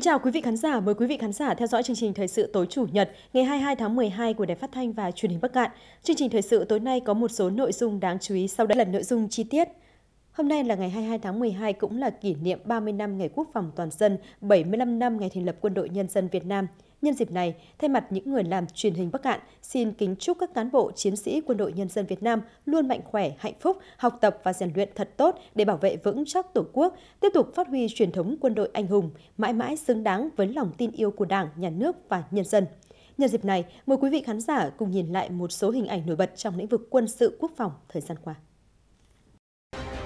Kính chào quý vị khán giả, mời quý vị khán giả theo dõi chương trình thời sự tối chủ nhật ngày 22 tháng 12 của Đài Phát thanh và Truyền hình Bắc Cạn. Chương trình thời sự tối nay có một số nội dung đáng chú ý sau đây là nội dung chi tiết. Hôm nay là ngày 22 tháng 12 cũng là kỷ niệm 30 năm Ngày Quốc phòng toàn dân, 75 năm Ngày thành lập Quân đội Nhân dân Việt Nam. Nhân dịp này, thay mặt những người làm truyền hình Bắc Cạn, xin kính chúc các cán bộ chiến sĩ Quân đội Nhân dân Việt Nam luôn mạnh khỏe, hạnh phúc, học tập và rèn luyện thật tốt để bảo vệ vững chắc Tổ quốc, tiếp tục phát huy truyền thống quân đội anh hùng, mãi mãi xứng đáng với lòng tin yêu của Đảng, Nhà nước và nhân dân. Nhân dịp này, mời quý vị khán giả cùng nhìn lại một số hình ảnh nổi bật trong lĩnh vực quân sự quốc phòng thời gian qua.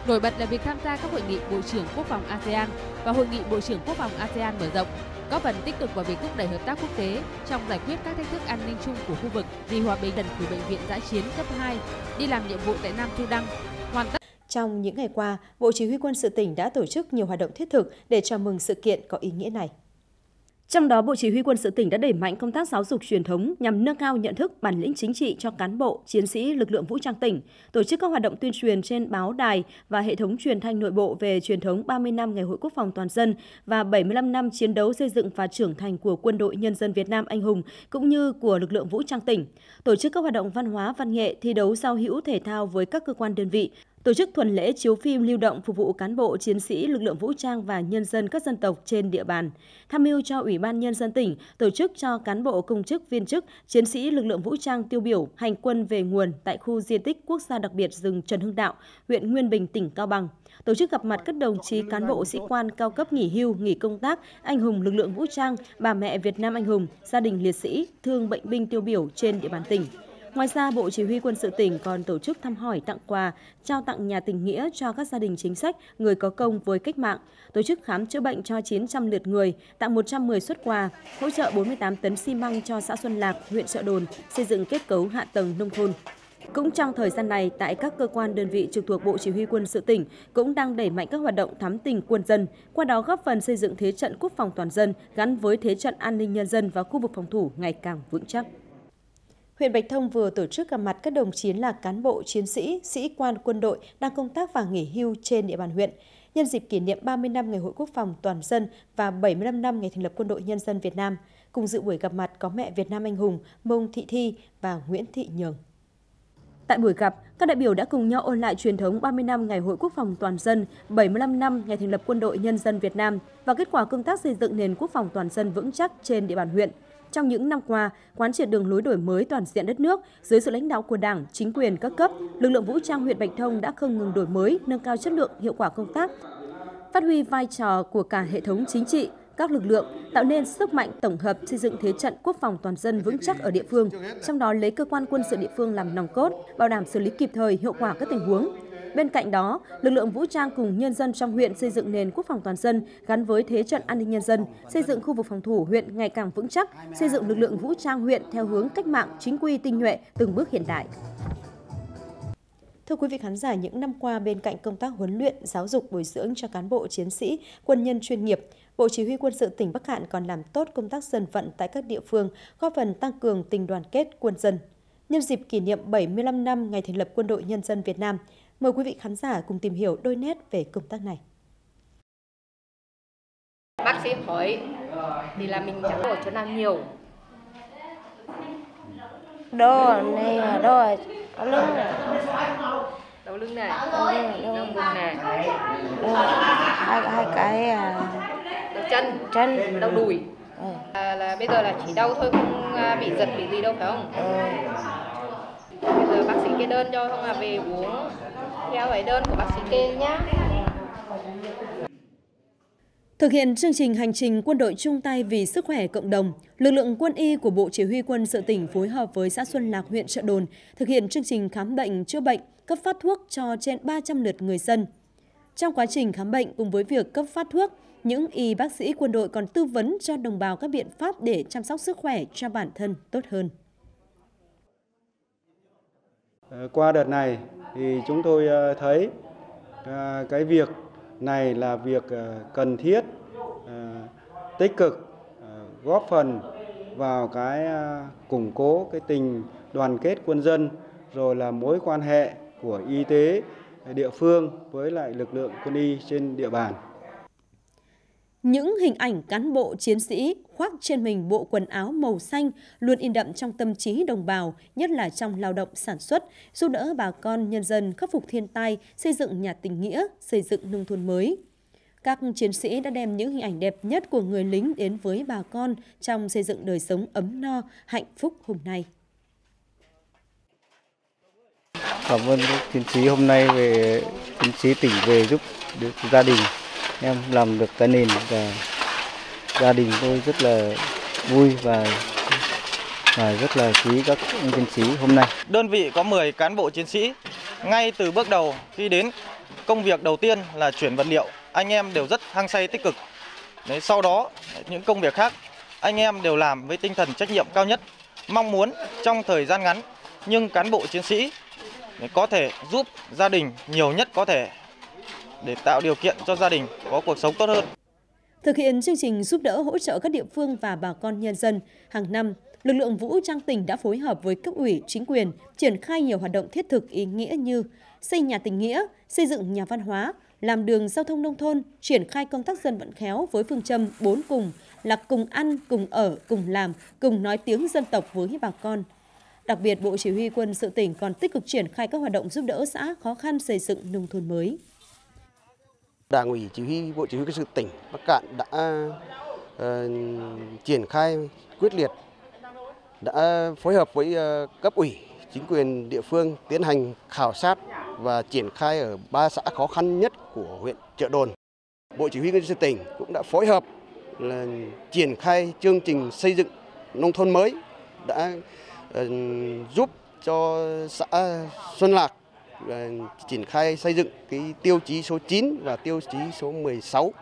Nổi bật là việc tham gia các hội nghị Bộ trưởng Quốc phòng ASEAN và Hội nghị Bộ trưởng Quốc phòng ASEAN mở rộng góp phần tích cực vào việc thúc đẩy hợp tác quốc tế trong giải quyết các thách thức an ninh chung của khu vực vì hòa bình lần của bệnh viện giã chiến cấp 2 đi làm nhiệm vụ tại Nam Sudan hoàn tất. Trong những ngày qua, Bộ Chỉ huy quân sự tỉnh đã tổ chức nhiều hoạt động thiết thực để chào mừng sự kiện có ý nghĩa này. Trong đó, Bộ Chỉ huy quân sự tỉnh đã đẩy mạnh công tác giáo dục truyền thống nhằm nâng cao nhận thức bản lĩnh chính trị cho cán bộ, chiến sĩ lực lượng vũ trang tỉnh, tổ chức các hoạt động tuyên truyền trên báo đài và hệ thống truyền thanh nội bộ về truyền thống 30 năm Ngày hội Quốc phòng toàn dân và 75 năm chiến đấu xây dựng và trưởng thành của Quân đội Nhân dân Việt Nam anh hùng cũng như của lực lượng vũ trang tỉnh, tổ chức các hoạt động văn hóa, văn nghệ, thi đấu giao hữu thể thao với các cơ quan đơn vị, tổ chức thuần lễ chiếu phim lưu động phục vụ cán bộ, chiến sĩ, lực lượng vũ trang và nhân dân các dân tộc trên địa bàn, tham mưu cho Ủy ban Nhân dân tỉnh tổ chức cho cán bộ công chức viên chức, chiến sĩ lực lượng vũ trang tiêu biểu hành quân về nguồn tại khu di tích quốc gia đặc biệt rừng Trần Hưng Đạo, huyện Nguyên Bình, tỉnh Cao Bằng, tổ chức gặp mặt các đồng chí cán bộ sĩ quan cao cấp nghỉ hưu, nghỉ công tác, anh hùng lực lượng vũ trang, bà mẹ Việt Nam anh hùng, gia đình liệt sĩ, thương bệnh binh tiêu biểu trên địa bàn tỉnh. Ngoài ra, Bộ Chỉ huy Quân sự tỉnh còn tổ chức thăm hỏi, tặng quà, trao tặng nhà tình nghĩa cho các gia đình chính sách, người có công với cách mạng, tổ chức khám chữa bệnh cho 900 lượt người, tặng 110 xuất quà, hỗ trợ 48 tấn xi măng cho xã Xuân Lạc, huyện Trợ Đồn, xây dựng kết cấu hạ tầng nông thôn. Cũng trong thời gian này, tại các cơ quan đơn vị trực thuộc Bộ Chỉ huy quân sự tỉnh cũng đang đẩy mạnh các hoạt động thắm tình quân dân, qua đó góp phần xây dựng thế trận quốc phòng toàn dân gắn với thế trận an ninh nhân dân và khu vực phòng thủ ngày càng vững chắc. Huyện Bạch Thông vừa tổ chức gặp mặt các đồng chí là cán bộ, chiến sĩ, sĩ quan quân đội đang công tác và nghỉ hưu trên địa bàn huyện. Nhân dịp kỷ niệm 30 năm Ngày hội Quốc phòng toàn dân và 75 năm Ngày thành lập Quân đội Nhân dân Việt Nam, cùng dự buổi gặp mặt có mẹ Việt Nam anh hùng Mông Thị Thi và Nguyễn Thị Nhường. Tại buổi gặp, các đại biểu đã cùng nhau ôn lại truyền thống 30 năm Ngày hội Quốc phòng toàn dân, 75 năm Ngày thành lập Quân đội Nhân dân Việt Nam và kết quả công tác xây dựng nền quốc phòng toàn dân vững chắc trên địa bàn huyện – trong những năm qua, quán triệt đường lối đổi mới toàn diện đất nước, dưới sự lãnh đạo của Đảng, chính quyền các cấp, lực lượng vũ trang huyện Bạch Thông đã không ngừng đổi mới, nâng cao chất lượng, hiệu quả công tác, phát huy vai trò của cả hệ thống chính trị, các lực lượng tạo nên sức mạnh tổng hợp xây dựng thế trận quốc phòng toàn dân vững chắc ở địa phương, trong đó lấy cơ quan quân sự địa phương làm nòng cốt, bảo đảm xử lý kịp thời hiệu quả các tình huống, Bên cạnh đó, lực lượng vũ trang cùng nhân dân trong huyện xây dựng nền quốc phòng toàn dân gắn với thế trận an ninh nhân dân, xây dựng khu vực phòng thủ huyện ngày càng vững chắc, xây dựng lực lượng vũ trang huyện theo hướng cách mạng, chính quy tinh nhuệ, từng bước hiện đại. Thưa quý vị khán giả, những năm qua bên cạnh công tác huấn luyện, giáo dục bồi dưỡng cho cán bộ chiến sĩ, quân nhân chuyên nghiệp, Bộ Chỉ huy quân sự tỉnh Bắc Cạn còn làm tốt công tác dân vận tại các địa phương, góp phần tăng cường tình đoàn kết quân dân. Nhân dịp kỷ niệm 75 năm ngày thành lập Quân đội Nhân dân Việt Nam, Mời quý vị khán giả cùng tìm hiểu đôi nét về công tác này. Bác sĩ hỏi thì là mình chẳng ở chỗ nào nhiều. Đo này là đo ở lưng này. Đầu lưng này. Đầu lưng này. Hai, hai cái à, đầu chân, chân, đầu đùi. Ừ. À, là bây giờ là chỉ đau thôi không à, bị giật bị gì đâu phải không? Ừ. Bây giờ bác sĩ kê đơn cho không là về uống theo cái đơn của bác sĩ kê nhé. Thực hiện chương trình hành trình quân đội chung tay vì sức khỏe cộng đồng, lực lượng quân y của Bộ Chỉ huy quân sự tỉnh phối hợp với xã Xuân Lạc, huyện Trợ Đồn thực hiện chương trình khám bệnh chữa bệnh, cấp phát thuốc cho trên 300 lượt người dân. Trong quá trình khám bệnh cùng với việc cấp phát thuốc, những y bác sĩ quân đội còn tư vấn cho đồng bào các biện pháp để chăm sóc sức khỏe cho bản thân tốt hơn. Ờ, qua đợt này, thì chúng tôi ờ, thấy ờ, cái việc này là việc ờ, cần thiết tích cực góp phần vào cái củng cố cái tình đoàn kết quân dân rồi là mối quan hệ của y tế địa phương với lại lực lượng quân y trên địa bàn những hình ảnh cán bộ chiến sĩ khoác trên mình bộ quần áo màu xanh luôn in đậm trong tâm trí đồng bào, nhất là trong lao động sản xuất, giúp đỡ bà con nhân dân khắc phục thiên tai, xây dựng nhà tình nghĩa, xây dựng nông thôn mới. Các chiến sĩ đã đem những hình ảnh đẹp nhất của người lính đến với bà con trong xây dựng đời sống ấm no, hạnh phúc hôm nay. Cảm ơn chiến sĩ hôm nay về chiến sĩ tỉnh về giúp được gia đình em làm được cái nền và gia đình tôi rất là vui và và rất là quý các chiến sĩ hôm nay. Đơn vị có 10 cán bộ chiến sĩ. Ngay từ bước đầu khi đến, công việc đầu tiên là chuyển vật liệu. Anh em đều rất hăng say tích cực. Đấy, sau đó những công việc khác anh em đều làm với tinh thần trách nhiệm cao nhất. Mong muốn trong thời gian ngắn nhưng cán bộ chiến sĩ có thể giúp gia đình nhiều nhất có thể để tạo điều kiện cho gia đình có cuộc sống tốt hơn. Thực hiện chương trình giúp đỡ hỗ trợ các địa phương và bà con nhân dân, hàng năm, lực lượng vũ trang tỉnh đã phối hợp với cấp ủy, chính quyền triển khai nhiều hoạt động thiết thực ý nghĩa như xây nhà tình nghĩa, xây dựng nhà văn hóa, làm đường giao thông nông thôn, triển khai công tác dân vận khéo với phương châm bốn cùng là cùng ăn, cùng ở, cùng làm, cùng nói tiếng dân tộc với bà con. Đặc biệt, Bộ Chỉ huy quân sự tỉnh còn tích cực triển khai các hoạt động giúp đỡ xã khó khăn xây dựng nông thôn mới. Đảng ủy chỉ huy Bộ Chỉ huy Quân sự tỉnh Bắc Cạn đã uh, triển khai quyết liệt, đã phối hợp với uh, cấp ủy, chính quyền địa phương tiến hành khảo sát và triển khai ở ba xã khó khăn nhất của huyện Trợ Đồn. Bộ Chỉ huy Quân sự tỉnh cũng đã phối hợp là triển khai chương trình xây dựng nông thôn mới đã uh, giúp cho xã Xuân Lạc Ờ, triển khai xây dựng cái tiêu chí số 9 và tiêu chí số 16.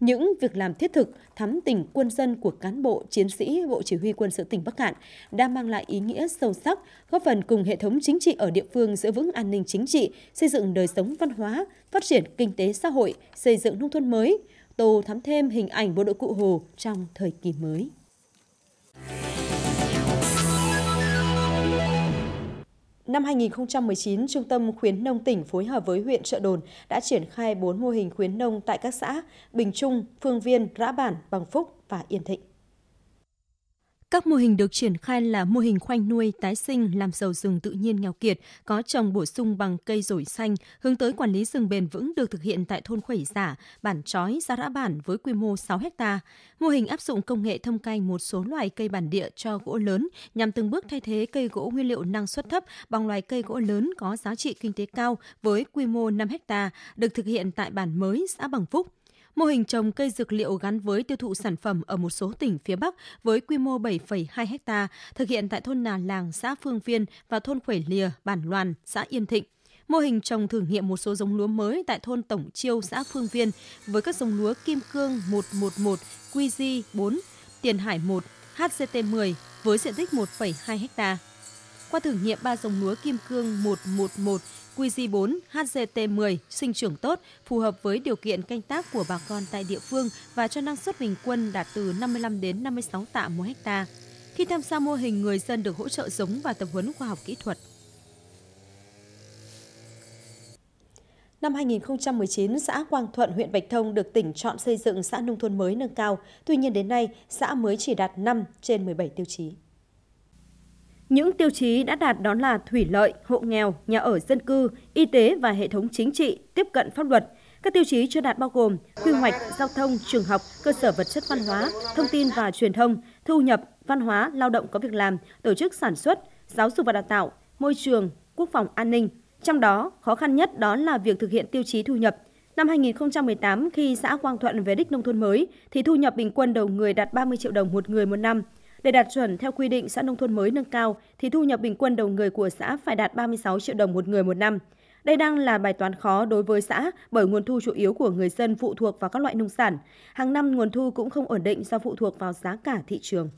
Những việc làm thiết thực, thắm tình quân dân của cán bộ, chiến sĩ Bộ Chỉ huy Quân sự tỉnh Bắc Cạn đã mang lại ý nghĩa sâu sắc, góp phần cùng hệ thống chính trị ở địa phương giữ vững an ninh chính trị, xây dựng đời sống văn hóa, phát triển kinh tế xã hội, xây dựng nông thôn mới, tô thắm thêm hình ảnh bộ đội cụ Hồ trong thời kỳ mới. Năm 2019, Trung tâm Khuyến Nông tỉnh phối hợp với huyện Trợ Đồn đã triển khai 4 mô hình khuyến nông tại các xã Bình Trung, Phương Viên, Rã Bản, Bằng Phúc và Yên Thịnh. Các mô hình được triển khai là mô hình khoanh nuôi, tái sinh, làm giàu rừng tự nhiên nghèo kiệt, có trồng bổ sung bằng cây rổi xanh, hướng tới quản lý rừng bền vững được thực hiện tại thôn Khuẩy Giả, bản Chói, Gia Rã Bản với quy mô 6 ha. Mô hình áp dụng công nghệ thâm canh một số loài cây bản địa cho gỗ lớn nhằm từng bước thay thế cây gỗ nguyên liệu năng suất thấp bằng loài cây gỗ lớn có giá trị kinh tế cao với quy mô 5 ha, được thực hiện tại bản mới xã Bằng Phúc. Mô hình trồng cây dược liệu gắn với tiêu thụ sản phẩm ở một số tỉnh phía Bắc với quy mô 7,2 ha thực hiện tại thôn Nà Làng, xã Phương Viên và thôn Khuẩy Lìa, Bản loan xã Yên Thịnh mô hình trồng thử nghiệm một số giống lúa mới tại thôn Tổng Chiêu, xã Phương Viên với các giống lúa Kim Cương 111, QG 4, Tiền Hải 1, HCT10 với diện tích 1,2 ha. Qua thử nghiệm ba giống lúa Kim Cương 111, QG4, HZT10 sinh trưởng tốt, phù hợp với điều kiện canh tác của bà con tại địa phương và cho năng suất bình quân đạt từ 55 đến 56 tạ mỗi hecta. Khi tham gia mô hình, người dân được hỗ trợ giống và tập huấn khoa học kỹ thuật. Năm 2019, xã Quang Thuận, huyện Bạch Thông được tỉnh chọn xây dựng xã nông thôn mới nâng cao. Tuy nhiên đến nay, xã mới chỉ đạt 5 trên 17 tiêu chí. Những tiêu chí đã đạt đó là thủy lợi, hộ nghèo, nhà ở dân cư, y tế và hệ thống chính trị, tiếp cận pháp luật. Các tiêu chí chưa đạt bao gồm quy hoạch, giao thông, trường học, cơ sở vật chất văn hóa, thông tin và truyền thông, thu nhập, văn hóa, lao động có việc làm, tổ chức sản xuất, giáo dục và đào tạo, môi trường, quốc phòng an ninh. Trong đó, khó khăn nhất đó là việc thực hiện tiêu chí thu nhập. Năm 2018, khi xã Quang Thuận về đích nông thôn mới, thì thu nhập bình quân đầu người đạt 30 triệu đồng một người một năm – để đạt chuẩn theo quy định xã nông thôn mới nâng cao thì thu nhập bình quân đầu người của xã phải đạt 36 triệu đồng một người một năm. Đây đang là bài toán khó đối với xã bởi nguồn thu chủ yếu của người dân phụ thuộc vào các loại nông sản. Hàng năm nguồn thu cũng không ổn định do phụ thuộc vào giá cả thị trường.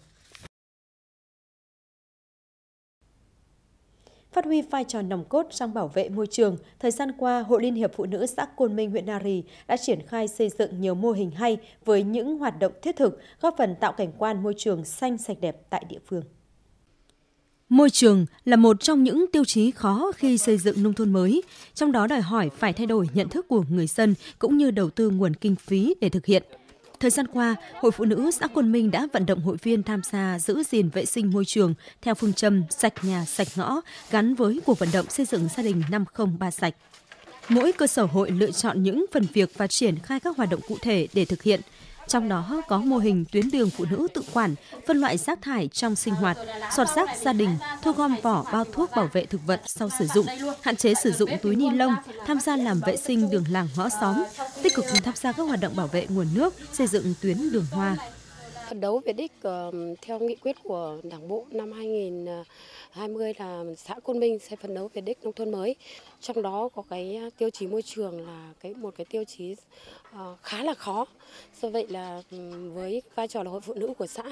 Phát huy vai trò nòng cốt trong bảo vệ môi trường, thời gian qua, Hội Liên hiệp Phụ nữ xã Côn Minh, huyện Nari đã triển khai xây dựng nhiều mô hình hay với những hoạt động thiết thực, góp phần tạo cảnh quan môi trường xanh sạch đẹp tại địa phương. Môi trường là một trong những tiêu chí khó khi xây dựng nông thôn mới, trong đó đòi hỏi phải thay đổi nhận thức của người dân cũng như đầu tư nguồn kinh phí để thực hiện – Thời gian qua, Hội Phụ Nữ xã Quân Minh đã vận động hội viên tham gia giữ gìn vệ sinh môi trường theo phương châm sạch nhà sạch ngõ gắn với cuộc vận động xây dựng gia đình 503 sạch. Mỗi cơ sở hội lựa chọn những phần việc và triển khai các hoạt động cụ thể để thực hiện. Trong đó có mô hình tuyến đường phụ nữ tự quản, phân loại rác thải trong sinh hoạt, sọt rác gia đình, thu gom vỏ bao thuốc bảo vệ thực vật sau sử dụng, hạn chế sử dụng túi ni lông, tham gia làm vệ sinh đường làng ngõ xóm, tích cực tham gia các hoạt động bảo vệ nguồn nước, xây dựng tuyến đường hoa. Phấn đấu về đích ờ, theo nghị quyết của Đảng bộ năm 2020 là xã Côn Minh sẽ phấn đấu về đích nông thôn mới. Trong đó có cái tiêu chí môi trường là cái một cái tiêu chí ờ, khá là khó. Do vậy là ừ, với vai trò là hội phụ nữ của xã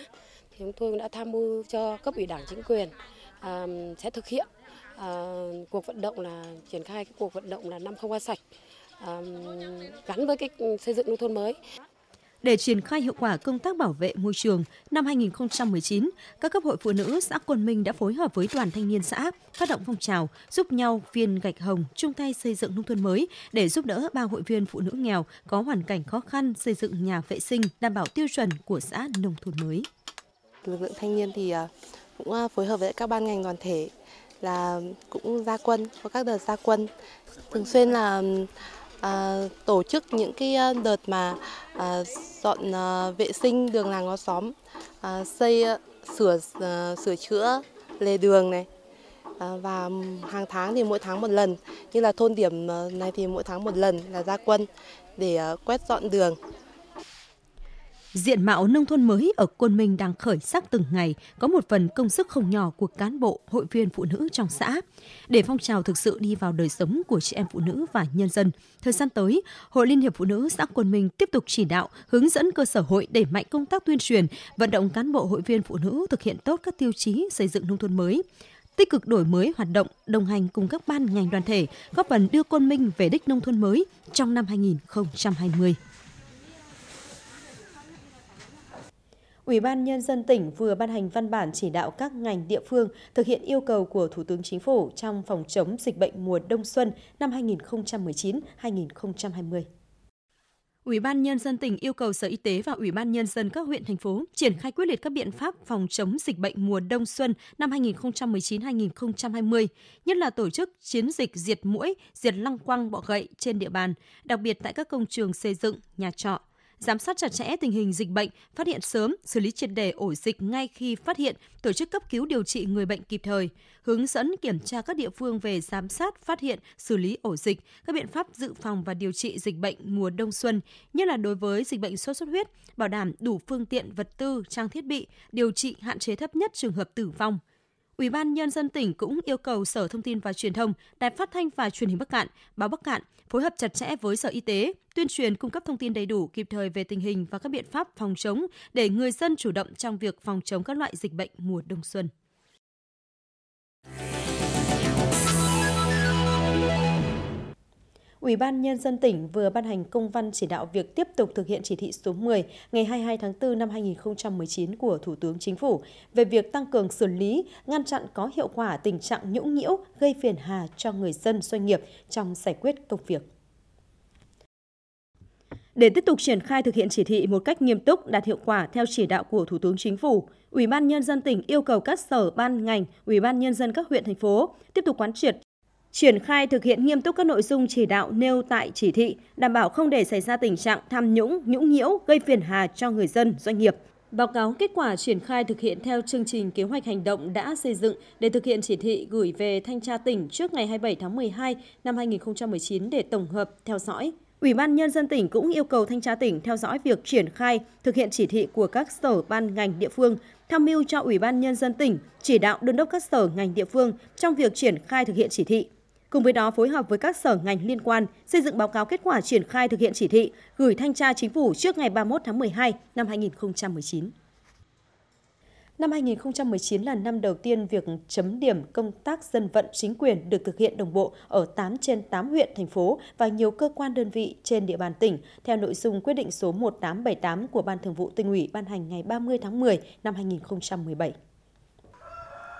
thì chúng tôi đã tham mưu cho cấp ủy đảng chính quyền ờ, sẽ thực hiện cuộc vận động là triển khai cái cuộc vận động là năm không qua sạch gắn với cái xây dựng nông thôn mới. Để triển khai hiệu quả công tác bảo vệ môi trường, năm 2019, các cấp hội phụ nữ xã Quân Minh đã phối hợp với đoàn thanh niên xã phát động phong trào giúp nhau viên gạch hồng chung tay xây dựng nông thôn mới để giúp đỡ ba hội viên phụ nữ nghèo có hoàn cảnh khó khăn xây dựng nhà vệ sinh đảm bảo tiêu chuẩn của xã nông thôn mới. Lực lượng thanh niên thì à, cũng à, phối hợp với các ban ngành đoàn thể là cũng ra quân có các đợt ra quân thường xuyên là à, tổ chức những cái ờ, đợt mà à, dọn à, vệ sinh đường làng ngõ xóm, à, xây sửa à, sửa chữa lề đường này à, và hàng tháng thì mỗi tháng một lần. Như là thôn điểm này thì mỗi tháng một lần là ra quân để à, quét dọn đường. Diện mạo nông thôn mới ở Côn Minh đang khởi sắc từng ngày, có một phần công sức không nhỏ của cán bộ, hội viên phụ nữ trong xã. Để phong trào thực sự đi vào đời sống của chị em phụ nữ và nhân dân, thời gian tới, Hội Liên hiệp Phụ nữ xã Côn Minh tiếp tục chỉ đạo, hướng dẫn cơ sở hội đẩy mạnh công tác tuyên truyền, vận động cán bộ hội viên phụ nữ thực hiện tốt các tiêu chí xây dựng nông thôn mới, tích cực đổi mới hoạt động, đồng hành cùng các ban ngành đoàn thể, góp phần đưa Côn Minh về đích nông thôn mới trong năm 2020. Ủy ban Nhân dân tỉnh vừa ban hành văn bản chỉ đạo các ngành địa phương thực hiện yêu cầu của Thủ tướng Chính phủ trong phòng chống dịch bệnh mùa đông xuân năm 2019-2020. Ủy ban nhân dân tỉnh yêu cầu Sở Y tế và Ủy ban nhân dân các huyện thành phố triển khai quyết liệt các biện pháp phòng chống dịch bệnh mùa đông xuân năm 2019-2020, nhất là tổ chức chiến dịch diệt mũi, diệt lăng quăng bọ gậy trên địa bàn, đặc biệt tại các công trường xây dựng, nhà trọ, giám sát chặt chẽ tình hình dịch bệnh, phát hiện sớm, xử lý triệt đề ổ dịch ngay khi phát hiện, tổ chức cấp cứu điều trị người bệnh kịp thời, hướng dẫn kiểm tra các địa phương về giám sát, phát hiện, xử lý ổ dịch, các biện pháp dự phòng và điều trị dịch bệnh mùa đông xuân, nhất là đối với dịch bệnh sốt xuất huyết, bảo đảm đủ phương tiện, vật tư, trang thiết bị, điều trị hạn chế thấp nhất trường hợp tử vong. Ủy ban nhân dân tỉnh cũng yêu cầu Sở Thông tin và Truyền thông, Đài Phát thanh và Truyền hình Bắc Cạn, báo Bắc Cạn phối hợp chặt chẽ với Sở Y tế, tuyên truyền cung cấp thông tin đầy đủ kịp thời về tình hình và các biện pháp phòng chống để người dân chủ động trong việc phòng chống các loại dịch bệnh mùa đông xuân. Ủy ban Nhân dân tỉnh vừa ban hành công văn chỉ đạo việc tiếp tục thực hiện chỉ thị số 10 ngày 22 tháng 4 năm 2019 của Thủ tướng Chính phủ về việc tăng cường xử lý, ngăn chặn có hiệu quả tình trạng nhũng nhiễu gây phiền hà cho người dân doanh nghiệp trong giải quyết công việc. Để tiếp tục triển khai thực hiện chỉ thị một cách nghiêm túc, đạt hiệu quả theo chỉ đạo của Thủ tướng Chính phủ, Ủy ban nhân dân tỉnh yêu cầu các sở ban ngành, Ủy ban nhân dân các huyện thành phố tiếp tục quán triệt triển khai thực hiện nghiêm túc các nội dung chỉ đạo nêu tại chỉ thị, đảm bảo không để xảy ra tình trạng tham nhũng, nhũng nhiễu gây phiền hà cho người dân, doanh nghiệp. Báo cáo kết quả triển khai thực hiện theo chương trình kế hoạch hành động đã xây dựng để thực hiện chỉ thị gửi về thanh tra tỉnh trước ngày 27 tháng 12 năm 2019 để tổng hợp, theo dõi. Ủy ban Nhân dân tỉnh cũng yêu cầu thanh tra tỉnh theo dõi việc triển khai, thực hiện chỉ thị của các sở ban ngành địa phương, tham mưu cho Ủy ban Nhân dân tỉnh chỉ đạo đôn đốc các sở ngành địa phương trong việc triển khai thực hiện chỉ thị Cùng với đó phối hợp với các sở ngành liên quan xây dựng báo cáo kết quả triển khai thực hiện chỉ thị gửi thanh tra chính phủ trước ngày 31 tháng 12 năm 2019. Năm 2019 là năm đầu tiên việc chấm điểm công tác dân vận chính quyền được thực hiện đồng bộ ở 8 trên 8 huyện, thành phố và nhiều cơ quan đơn vị trên địa bàn tỉnh, theo nội dung quyết định số 1878 của Ban Thường vụ tỉnh ủy ban hành ngày 30 tháng 10 năm 2017.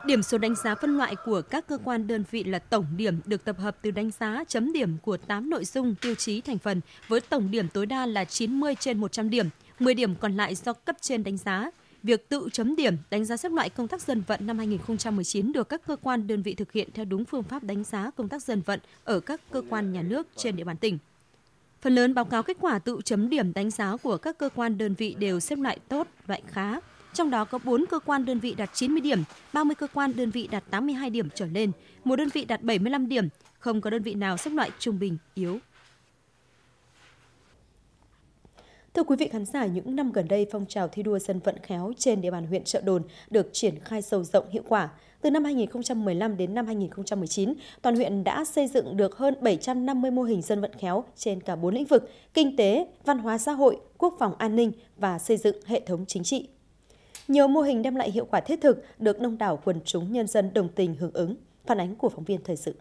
Điểm số đánh giá phân loại của các cơ quan đơn vị là tổng điểm được tập hợp từ đánh giá chấm điểm của 8 nội dung tiêu chí thành phần với tổng điểm tối đa là 90 trên 100 điểm, 10 điểm còn lại do cấp trên đánh giá. Việc tự chấm điểm, đánh giá xếp loại công tác dân vận năm 2019 được các cơ quan đơn vị thực hiện theo đúng phương pháp đánh giá công tác dân vận ở các cơ quan nhà nước trên địa bàn tỉnh. Phần lớn báo cáo kết quả tự chấm điểm đánh giá của các cơ quan đơn vị đều xếp loại tốt, loại khá, trong đó có 4 cơ quan đơn vị đạt 90 điểm, 30 cơ quan đơn vị đạt 82 điểm trở lên, một đơn vị đạt 75 điểm, không có đơn vị nào xếp loại trung bình yếu. Thưa quý vị khán giả, những năm gần đây phong trào thi đua dân vận khéo trên địa bàn huyện Trợ Đồn được triển khai sâu rộng hiệu quả. Từ năm 2015 đến năm 2019, toàn huyện đã xây dựng được hơn 750 mô hình dân vận khéo trên cả 4 lĩnh vực: kinh tế, văn hóa xã hội, quốc phòng an ninh và xây dựng hệ thống chính trị. Nhiều mô hình đem lại hiệu quả thiết thực được đông đảo quần chúng nhân dân đồng tình hưởng ứng. Phản ánh của phóng viên thời sự.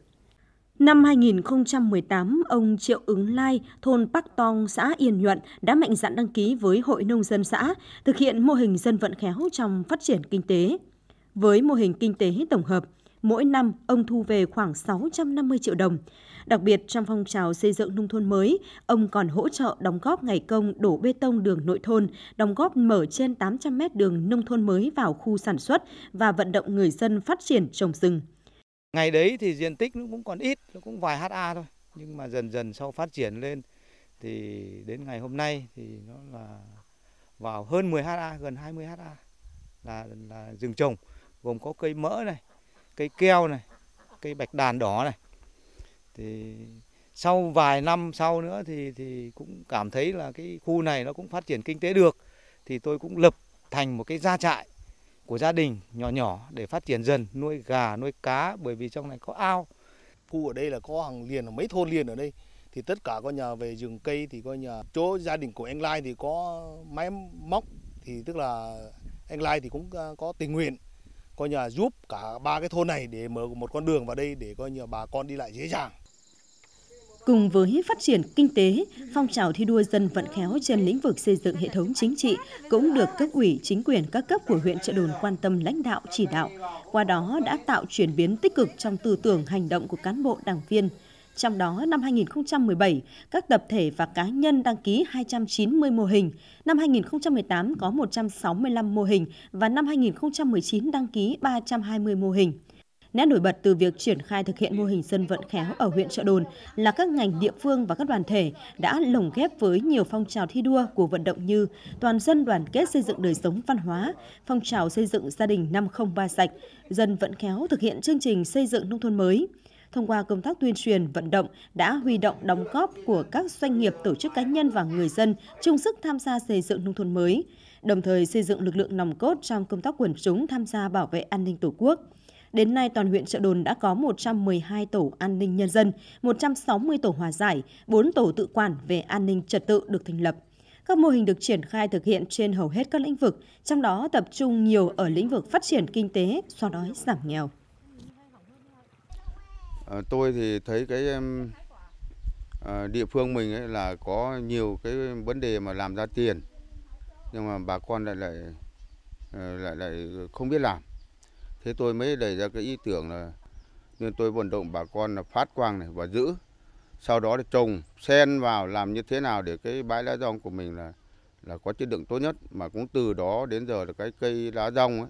Năm 2018, ông Triệu Ứng Lai, thôn Bắc Tong, xã Yên Nhuận đã mạnh dạn đăng ký với Hội Nông dân xã, thực hiện mô hình dân vận khéo trong phát triển kinh tế. Với mô hình kinh tế tổng hợp, mỗi năm ông thu về khoảng 650 triệu đồng. Đặc biệt trong phong trào xây dựng nông thôn mới, ông còn hỗ trợ đóng góp ngày công đổ bê tông đường nội thôn, đóng góp mở trên 800 mét đường nông thôn mới vào khu sản xuất và vận động người dân phát triển trồng rừng. Ngày đấy thì diện tích nó cũng còn ít, nó cũng vài ha thôi, nhưng mà dần dần sau phát triển lên thì đến ngày hôm nay thì nó là vào hơn 10 ha, gần 20 ha là là rừng trồng gồm có cây mỡ này, cây keo này cây bạch đàn đỏ này thì sau vài năm sau nữa thì thì cũng cảm thấy là cái khu này nó cũng phát triển kinh tế được thì tôi cũng lập thành một cái gia trại của gia đình nhỏ nhỏ để phát triển dần nuôi gà nuôi cá bởi vì trong này có ao khu ở đây là có hàng liền mấy thôn liền ở đây thì tất cả coi nhà về rừng cây thì coi nhà chỗ gia đình của anh Lai thì có máy móc thì tức là anh Lai thì cũng à, có tình nguyện coi như là giúp cả ba cái thôn này để mở một con đường vào đây để coi như là bà con đi lại dễ dàng. Cùng với phát triển kinh tế, phong trào thi đua dân vận khéo trên lĩnh vực xây dựng hệ thống chính trị cũng được cấp ủy chính quyền các cấp của huyện Trợ Đồn quan tâm lãnh đạo chỉ đạo. Qua đó đã tạo chuyển biến tích cực trong tư tưởng hành động của cán bộ đảng viên, trong đó, năm 2017, các tập thể và cá nhân đăng ký 290 mô hình, năm 2018 có 165 mô hình và năm 2019 đăng ký 320 mô hình. Nét nổi bật từ việc triển khai thực hiện mô hình dân vận khéo ở huyện Trợ Đồn là các ngành địa phương và các đoàn thể đã lồng ghép với nhiều phong trào thi đua của vận động như toàn dân đoàn kết xây dựng đời sống văn hóa, phong trào xây dựng gia đình 503 sạch, dân vận khéo thực hiện chương trình xây dựng nông thôn mới – thông qua công tác tuyên truyền, vận động đã huy động đóng góp của các doanh nghiệp, tổ chức cá nhân và người dân chung sức tham gia xây dựng nông thôn mới, đồng thời xây dựng lực lượng nòng cốt trong công tác quần chúng tham gia bảo vệ an ninh Tổ quốc. Đến nay, toàn huyện Trợ Đồn đã có 112 tổ an ninh nhân dân, 160 tổ hòa giải, 4 tổ tự quản về an ninh trật tự được thành lập. Các mô hình được triển khai thực hiện trên hầu hết các lĩnh vực, trong đó tập trung nhiều ở lĩnh vực phát triển kinh tế, xóa đói, giảm nghèo. Ờ, tôi thì thấy cái à, địa phương mình ấy là có nhiều cái vấn đề mà làm ra tiền nhưng mà bà con lại lại ờ, lại lại không biết làm thế tôi mới đẩy ra cái ý tưởng là nên tôi vận động bà con là phát quang này và giữ sau đó là trồng sen vào làm như thế nào để cái bãi lá rong của mình là là có chất lượng tốt nhất mà cũng từ đó đến giờ là cái cây lá rong ấy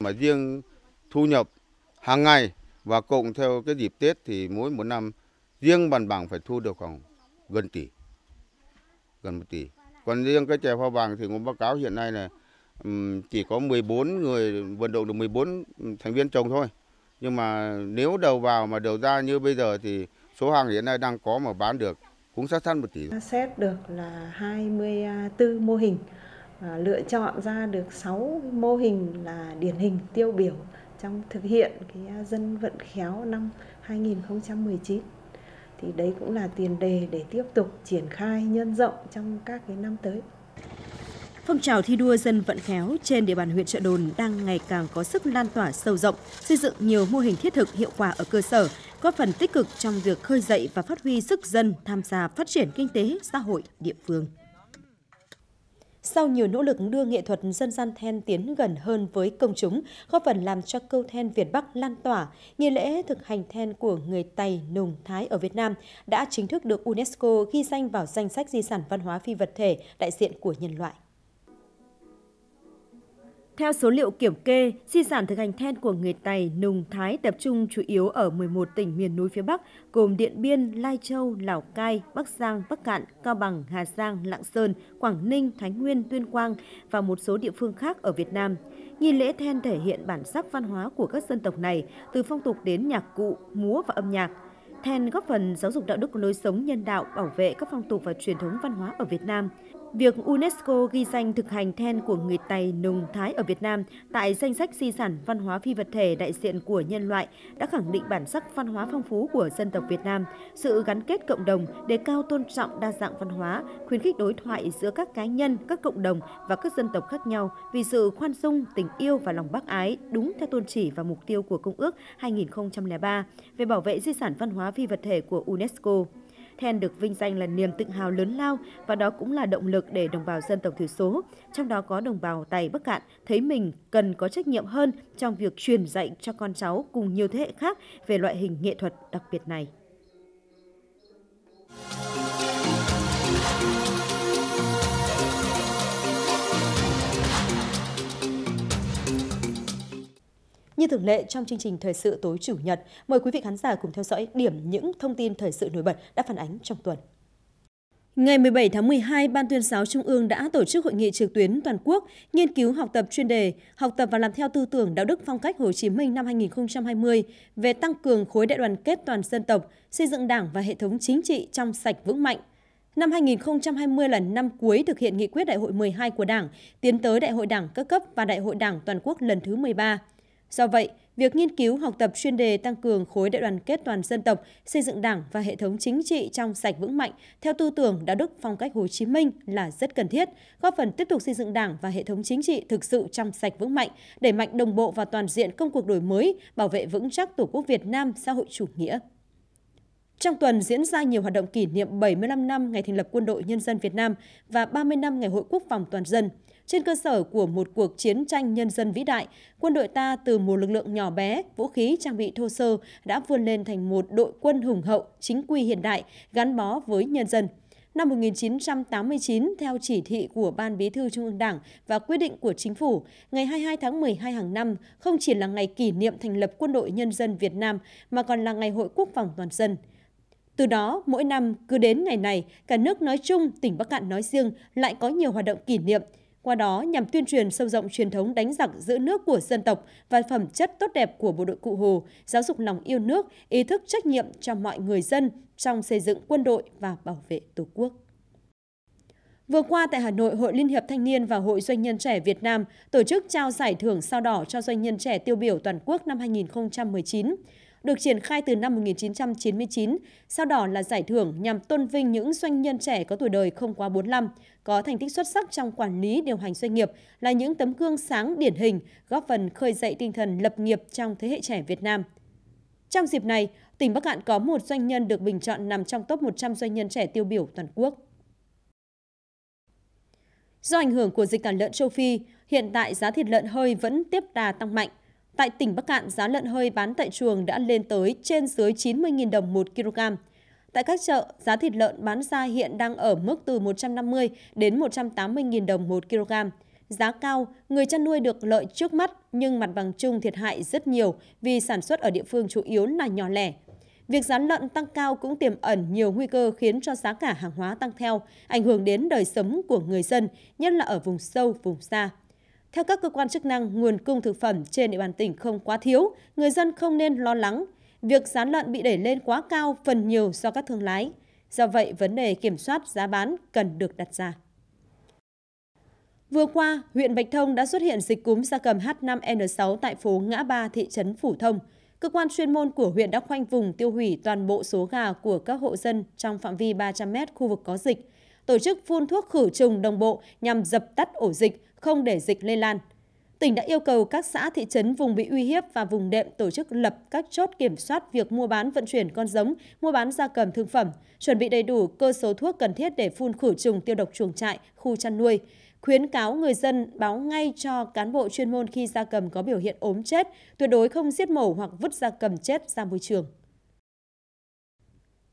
mà riêng thu nhập hàng ngày và cộng theo cái dịp Tết thì mỗi một năm riêng bàn bằng phải thu được khoảng gần tỷ, gần một tỷ. Còn riêng cái chè hoa vàng thì cũng báo cáo hiện nay là chỉ có 14 người vận động được 14 thành viên trồng thôi. Nhưng mà nếu đầu vào mà đầu ra như bây giờ thì số hàng hiện nay đang có mà bán được cũng sát săn một tỷ. Xét được là 24 mô hình, à, lựa chọn ra được 6 mô hình là điển hình tiêu biểu trong thực hiện cái à, dân vận khéo năm 2019 thì đấy cũng là tiền đề để tiếp tục triển khai nhân rộng trong các cái năm tới. Phong trào thi đua dân vận khéo trên địa bàn huyện Trợ Đồn đang ngày càng có sức lan tỏa sâu rộng, xây dựng nhiều mô hình thiết thực hiệu quả ở cơ sở, có phần tích cực trong việc khơi dậy và phát huy sức dân tham gia phát triển kinh tế xã hội địa phương. Sau nhiều nỗ lực đưa nghệ thuật dân gian then tiến gần hơn với công chúng, góp phần làm cho câu then Việt Bắc lan tỏa, nghi lễ thực hành then của người Tày, Nùng, Thái ở Việt Nam đã chính thức được UNESCO ghi danh vào danh sách di sản văn hóa phi vật thể đại diện của nhân loại. Theo số liệu kiểm kê, di sản thực hành then của người Tài, Nùng, Thái tập trung chủ yếu ở 11 tỉnh miền núi phía Bắc, gồm Điện Biên, Lai Châu, Lào Cai, Bắc Giang, Bắc Cạn, Cao Bằng, Hà Giang, Lạng Sơn, Quảng Ninh, Thái Nguyên, Tuyên Quang và một số địa phương khác ở Việt Nam. Nghi lễ then thể hiện bản sắc văn hóa của các dân tộc này, từ phong tục đến nhạc cụ, múa và âm nhạc. Then góp phần giáo dục đạo đức lối sống nhân đạo, bảo vệ các phong tục và truyền thống văn hóa ở Việt Nam. Việc UNESCO ghi danh thực hành then của người Tày Nùng Thái ở Việt Nam tại danh sách di sản văn hóa phi vật thể đại diện của nhân loại đã khẳng định bản sắc văn hóa phong phú của dân tộc Việt Nam, sự gắn kết cộng đồng, đề cao tôn trọng đa dạng văn hóa, khuyến khích đối thoại giữa các cá nhân, các cộng đồng và các dân tộc khác nhau vì sự khoan dung, tình yêu và lòng bác ái đúng theo tôn chỉ và mục tiêu của Công ước 2003 về bảo vệ di sản văn hóa phi vật thể của UNESCO then được vinh danh là niềm tự hào lớn lao và đó cũng là động lực để đồng bào dân tộc thiểu số, trong đó có đồng bào tài Bắc Cạn thấy mình cần có trách nhiệm hơn trong việc truyền dạy cho con cháu cùng nhiều thế hệ khác về loại hình nghệ thuật đặc biệt này. Như thường lệ trong chương trình thời sự tối chủ nhật, mời quý vị khán giả cùng theo dõi điểm những thông tin thời sự nổi bật đã phản ánh trong tuần. Ngày 17 tháng 12, Ban tuyên giáo Trung ương đã tổ chức hội nghị trực tuyến toàn quốc nghiên cứu học tập chuyên đề Học tập và làm theo tư tưởng đạo đức phong cách Hồ Chí Minh năm 2020 về tăng cường khối đại đoàn kết toàn dân tộc, xây dựng đảng và hệ thống chính trị trong sạch vững mạnh. Năm 2020 là năm cuối thực hiện nghị quyết Đại hội 12 của Đảng, tiến tới Đại hội Đảng các cấp và Đại hội Đảng toàn quốc lần thứ 13. Do vậy, việc nghiên cứu học tập chuyên đề tăng cường khối đại đoàn kết toàn dân tộc, xây dựng đảng và hệ thống chính trị trong sạch vững mạnh theo tư tưởng đạo đức phong cách Hồ Chí Minh là rất cần thiết, góp phần tiếp tục xây dựng đảng và hệ thống chính trị thực sự trong sạch vững mạnh, đẩy mạnh đồng bộ và toàn diện công cuộc đổi mới, bảo vệ vững chắc Tổ quốc Việt Nam xã hội chủ nghĩa. Trong tuần diễn ra nhiều hoạt động kỷ niệm 75 năm ngày thành lập Quân đội Nhân dân Việt Nam và 30 năm Ngày hội Quốc phòng toàn dân. Trên cơ sở của một cuộc chiến tranh nhân dân vĩ đại, quân đội ta từ một lực lượng nhỏ bé, vũ khí trang bị thô sơ đã vươn lên thành một đội quân hùng hậu, chính quy hiện đại, gắn bó với nhân dân. Năm 1989, theo chỉ thị của Ban Bí thư Trung ương Đảng và quyết định của Chính phủ, ngày 22 tháng 12 hàng năm không chỉ là ngày kỷ niệm thành lập Quân đội Nhân dân Việt Nam mà còn là ngày Hội Quốc phòng toàn dân. Từ đó, mỗi năm cứ đến ngày này, cả nước nói chung, tỉnh Bắc Cạn nói riêng lại có nhiều hoạt động kỷ niệm – qua đó nhằm tuyên truyền sâu rộng truyền thống đánh giặc giữ nước của dân tộc và phẩm chất tốt đẹp của bộ đội Cụ Hồ, giáo dục lòng yêu nước, ý thức trách nhiệm cho mọi người dân trong xây dựng quân đội và bảo vệ Tổ quốc. Vừa qua tại Hà Nội, Hội Liên hiệp Thanh niên và Hội Doanh nhân trẻ Việt Nam tổ chức trao giải thưởng sao đỏ cho doanh nhân trẻ tiêu biểu toàn quốc năm 2019 được triển khai từ năm 1999, sao đỏ là giải thưởng nhằm tôn vinh những doanh nhân trẻ có tuổi đời không quá 45, có thành tích xuất sắc trong quản lý điều hành doanh nghiệp là những tấm gương sáng điển hình, góp phần khơi dậy tinh thần lập nghiệp trong thế hệ trẻ Việt Nam. Trong dịp này, tỉnh Bắc Cạn có một doanh nhân được bình chọn nằm trong top 100 doanh nhân trẻ tiêu biểu toàn quốc. Do ảnh hưởng của dịch tả lợn châu Phi, hiện tại giá thịt lợn hơi vẫn tiếp đà tăng mạnh. Tại tỉnh Bắc Cạn, giá lợn hơi bán tại chuồng đã lên tới trên dưới 90.000 đồng 1 kg. Tại các chợ, giá thịt lợn bán ra hiện đang ở mức từ 150 đến 180.000 đồng 1 kg. Giá cao, người chăn nuôi được lợi trước mắt nhưng mặt bằng chung thiệt hại rất nhiều vì sản xuất ở địa phương chủ yếu là nhỏ lẻ. Việc giá lợn tăng cao cũng tiềm ẩn nhiều nguy cơ khiến cho giá cả hàng hóa tăng theo, ảnh hưởng đến đời sống của người dân, nhất là ở vùng sâu, vùng xa. Theo các cơ quan chức năng, nguồn cung thực phẩm trên địa bàn tỉnh không quá thiếu, người dân không nên lo lắng. Việc giá lợn bị đẩy lên quá cao phần nhiều do các thương lái. Do vậy, vấn đề kiểm soát giá bán cần được đặt ra. Vừa qua, huyện Bạch Thông đã xuất hiện dịch cúm gia cầm H5N6 tại phố Ngã Ba, thị trấn Phủ Thông. Cơ quan chuyên môn của huyện đã khoanh vùng tiêu hủy toàn bộ số gà của các hộ dân trong phạm vi 300 m khu vực có dịch, tổ chức phun thuốc khử trùng đồng bộ nhằm dập tắt ổ dịch, không để dịch lây lan. Tỉnh đã yêu cầu các xã thị trấn vùng bị uy hiếp và vùng đệm tổ chức lập các chốt kiểm soát việc mua bán vận chuyển con giống, mua bán gia cầm thương phẩm, chuẩn bị đầy đủ cơ số thuốc cần thiết để phun khử trùng tiêu độc chuồng trại, khu chăn nuôi, khuyến cáo người dân báo ngay cho cán bộ chuyên môn khi gia cầm có biểu hiện ốm chết, tuyệt đối không giết mổ hoặc vứt gia cầm chết ra môi trường.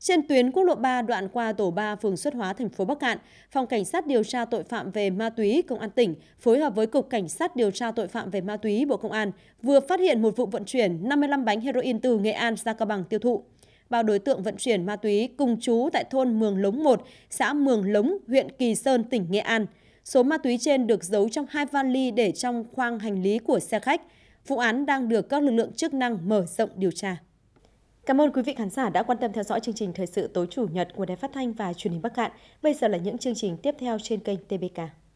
Trên tuyến quốc lộ 3 đoạn qua tổ 3 phường Xuất Hóa thành phố Bắc Cạn, phòng cảnh sát điều tra tội phạm về ma túy công an tỉnh phối hợp với cục cảnh sát điều tra tội phạm về ma túy Bộ Công an vừa phát hiện một vụ vận chuyển 55 bánh heroin từ Nghệ An ra Cao Bằng tiêu thụ. Bao đối tượng vận chuyển ma túy cùng chú tại thôn Mường Lống 1, xã Mường Lống, huyện Kỳ Sơn, tỉnh Nghệ An. Số ma túy trên được giấu trong hai vali để trong khoang hành lý của xe khách. Vụ án đang được các lực lượng chức năng mở rộng điều tra. Cảm ơn quý vị khán giả đã quan tâm theo dõi chương trình Thời sự tối chủ nhật của Đài Phát Thanh và Truyền hình Bắc Cạn. Bây giờ là những chương trình tiếp theo trên kênh TBK.